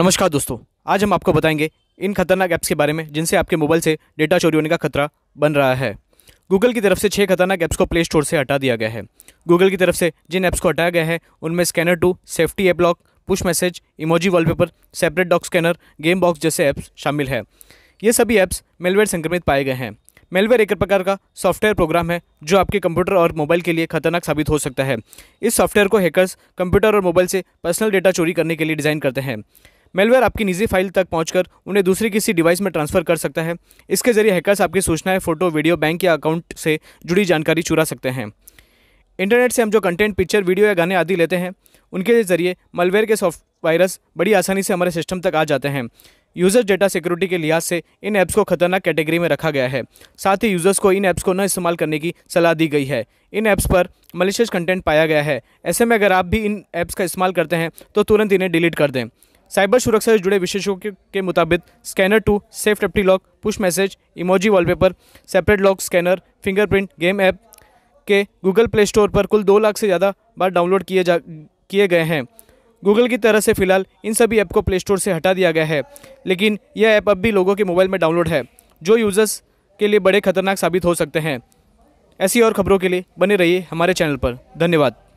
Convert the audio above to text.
नमस्कार दोस्तों आज हम आपको बताएंगे इन खतरनाक ऐप्स के बारे में जिनसे आपके मोबाइल से डेटा चोरी होने का खतरा बन रहा है गूगल की तरफ से छः खतरनाक ऐप्स को प्ले स्टोर से हटा दिया गया है गूगल की तरफ से जिन ऐप्स को हटाया गया है उनमें scanner to safety app lock push message emoji wallpaper separate doc scanner game box जैसे ऐप्स शामिल है ये सभी ऐप्स मेलवेयर संक्रमित पाए गए हैं मेलवेयर एक प्रकार का सॉफ्टवेयर प्रोग्राम है जो आपके कंप्यूटर और मोबाइल के लिए खतरनाक साबित हो सकता है इस सॉफ्टवेयर को हैकर्स कंप्यूटर और मोबाइल से पर्सनल डेटा चोरी करने के लिए डिज़ाइन करते हैं मेलवेयर आपकी निजी फाइल तक पहुंचकर उन्हें दूसरे किसी डिवाइस में ट्रांसफर कर सकता है इसके जरिए हैकर्स आपकी सूचनाएं फोटो वीडियो बैंक या अकाउंट से जुड़ी जानकारी चुरा सकते हैं इंटरनेट से हम जो कंटेंट पिक्चर वीडियो या गाने आदि लेते हैं उनके जरिए मलवेयर के सॉफ्ट वायरस बड़ी आसानी से हमारे सिस्टम तक आ जाते हैं यूजर्स डेटा सिक्योरिटी के लिहाज से इन ऐप्स को खतरनाक कैटेगरी में रखा गया है साथ ही यूज़र्स को इन ऐप्स को न इस्तेमाल करने की सलाह दी गई है इन ऐप्स पर मलिशियस कंटेंट पाया गया है ऐसे में अगर आप भी इन ऐप्स का इस्तेमाल करते हैं तो तुरंत इन्हें डिलीट कर दें साइबर सुरक्षा से जुड़े विशेषज्ञों के मुताबिक scanner to safety lock push message emoji wallpaper separate lock scanner fingerprint game app के गूगल प्ले स्टोर पर कुल दो लाख से ज़्यादा बार डाउनलोड किए जा किए गए हैं गूगल की तरह से फिलहाल इन सभी ऐप को प्ले स्टोर से हटा दिया गया है लेकिन यह ऐप अब भी लोगों के मोबाइल में डाउनलोड है जो यूज़र्स के लिए बड़े खतरनाक साबित हो सकते हैं ऐसी और खबरों के लिए बने रहिए हमारे चैनल पर धन्यवाद